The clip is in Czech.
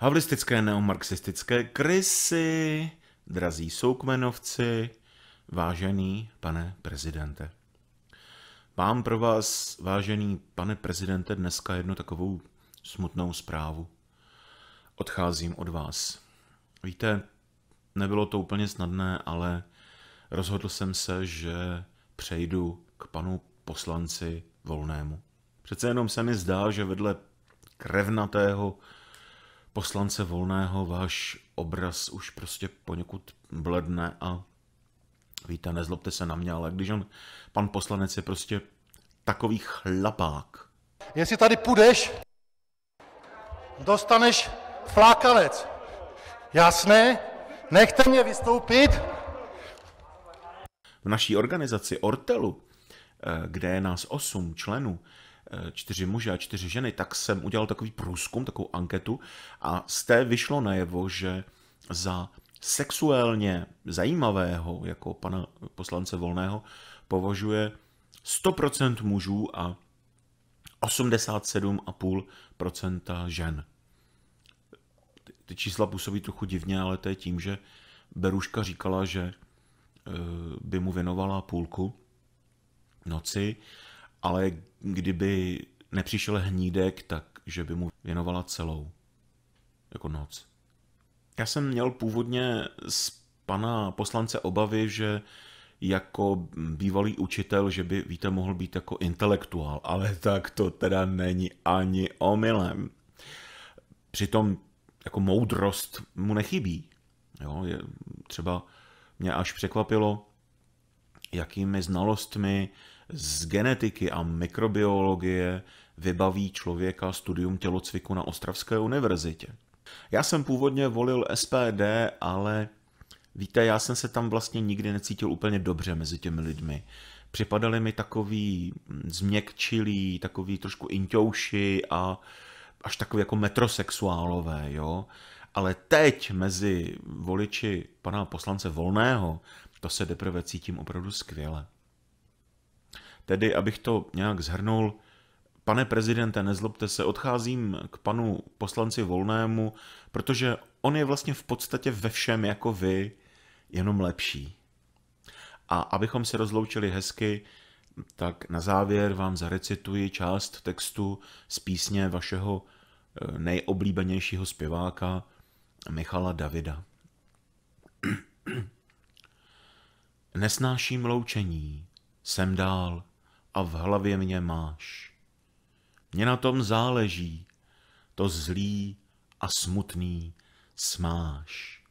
havlistické neomarxistické krysy, drazí soukmenovci, vážený pane prezidente. Mám pro vás, vážený pane prezidente, dneska jednu takovou smutnou zprávu. Odcházím od vás. Víte, nebylo to úplně snadné, ale rozhodl jsem se, že přejdu k panu poslanci Volnému. Přece jenom se mi zdá, že vedle krevnatého poslance Volného váš obraz už prostě poněkud bledne a víte, nezlobte se na mě, ale když on, pan poslanec je prostě takový chlapák. Jestli tady půjdeš, dostaneš flákalec. Jasné? Nechte mě vystoupit. V naší organizaci Ortelu, eh, kde je nás osm členů, čtyři muže a čtyři ženy, tak jsem udělal takový průzkum, takovou anketu a z té vyšlo najevo, že za sexuálně zajímavého, jako pana poslance Volného, považuje 100% mužů a 87,5% žen. Ty čísla působí trochu divně, ale to je tím, že Beruška říkala, že eh, by mu věnovala půlku noci, ale kdyby nepřišel hnídek, tak že by mu věnovala celou. Jako noc. Já jsem měl původně z pana poslance obavy, že jako bývalý učitel, že by, víte, mohl být jako intelektuál, ale tak to teda není ani omylem. Přitom jako moudrost mu nechybí. Jo, je, třeba mě až překvapilo, jakými znalostmi z genetiky a mikrobiologie vybaví člověka studium tělocviku na Ostravské univerzitě. Já jsem původně volil SPD, ale víte, já jsem se tam vlastně nikdy necítil úplně dobře mezi těmi lidmi. Připadali mi takový změkčilí, takový trošku intouši a až takový jako metrosexuálové, jo. Ale teď mezi voliči pana poslance Volného, to se deprve cítím opravdu skvěle. Tedy, abych to nějak zhrnul, pane prezidente, nezlobte se, odcházím k panu poslanci Volnému, protože on je vlastně v podstatě ve všem jako vy, jenom lepší. A abychom se rozloučili hezky, tak na závěr vám zarecituji část textu z písně vašeho eh, nejoblíbenějšího zpěváka Michala Davida. Nesnáším loučení, jsem dál, a v hlavě mě máš. Mně na tom záleží, to zlý a smutný smáš.